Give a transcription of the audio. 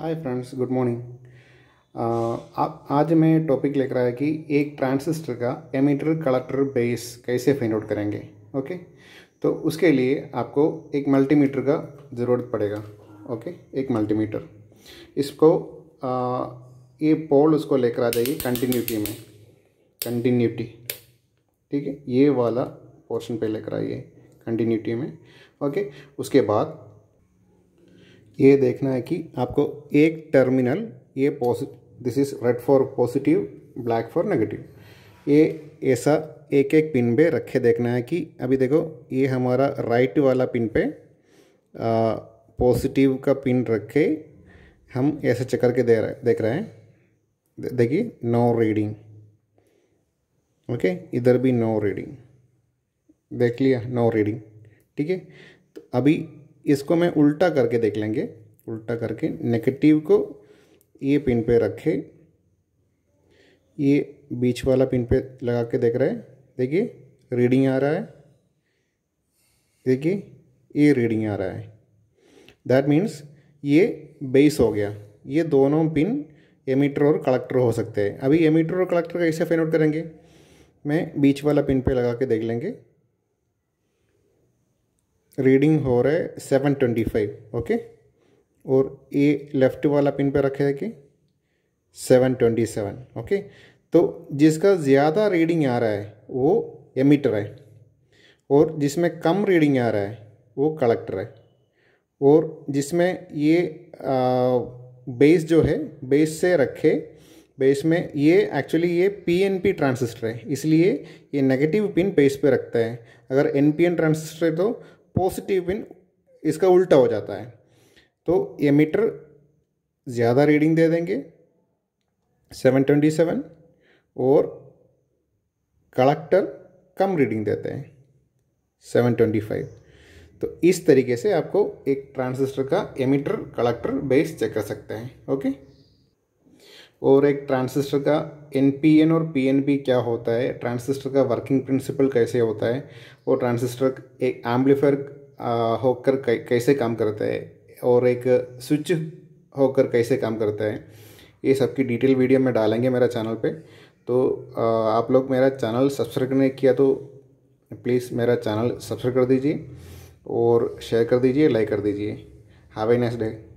hi friends good morning आज मैं topic लेकर आया कि एक ट्रांसिस्टर का एमिटर कलेक्टर बेस कैसे फाइंड आउट करेंगे ओके तो उसके लिए आपको एक मल्टीमीटर का ज़रूरत पड़ेगा ओके एक मल्टीमीटर इसको आ, uh, ये पोल उसको लेकर आ जाएगी कंटिन्यूटी में कंटिन्यूटी ठीक है ये वाला पोर्शन पे लेकर आइए कंटिन्यूटी में ओके उसके बाद ये देखना है कि आपको एक टर्मिनल ये positive this is red for positive black for negative ये ऐसा एक एक पिन पे रखे देखना है कि अभी देखो ये हमारा राइट वाला पिन पे पॉजिटिव का पिन रखे हम ऐसे चेक करके दे रहे देख रहे हैं देखिए नो रीडिंग ओके इधर भी नो रीडिंग देख लिया नो रीडिंग ठीक है तो अभी इसको मैं उल्टा करके देख लेंगे उल्टा करके नेगेटिव को ये पिन पे रखे ये बीच वाला पिन पे लगा के देख रहे हैं देखिए रीडिंग आ रहा है देखिए ये रीडिंग आ रहा है दैट मीन्स ये बेस हो गया ये दोनों पिन एमीटर और कलेक्टर हो सकते हैं अभी एमीटर और कलेक्टर कैसे फाइंड आउट करेंगे मैं बीच वाला पिन पे लगा के देख लेंगे रीडिंग हो रहा है सेवन ट्वेंटी फाइव ओके और ए लेफ्ट वाला पिन पे रखे कि सेवन ट्वेंटी सेवन ओके तो जिसका ज़्यादा रीडिंग आ रहा है वो एमिटर है और जिसमें कम रीडिंग आ रहा है वो कलेक्टर है और जिसमें ये बेस जो है बेस से रखे बेस में ये एक्चुअली ये पी एन पी ट्रांसिस्टर है इसलिए ये नेगेटिव पिन बेस पे रखता है अगर एन पी एन ट्रांसिस्टर है तो पॉजिटिव पिन इसका उल्टा हो जाता है तो एमीटर ज़्यादा रीडिंग दे देंगे सेवन ट्वेंटी सेवन और कलेक्टर कम रीडिंग देते हैं सेवन ट्वेंटी फाइव तो इस तरीके से आपको एक ट्रांसिस्टर का एमीटर कलेक्टर बेस चेक कर सकते हैं ओके और एक ट्रांसिस्टर का एन पी एन और पी एन पी क्या होता है ट्रांसिस्टर का वर्किंग प्रिंसिपल कैसे होता है और ट्रांसिस्टर एक एम्पलीफायर होकर कैसे काम करता है और एक स्विच होकर कैसे काम करता है ये सबकी डिटेल वीडियो में डालेंगे मेरा चैनल पे तो आप लोग मेरा चैनल सब्सक्राइब नहीं किया तो प्लीज़ मेरा चैनल सब्सक्राइब कर दीजिए और शेयर कर दीजिए लाइक कर दीजिए हैव ए नेक्स्ट डे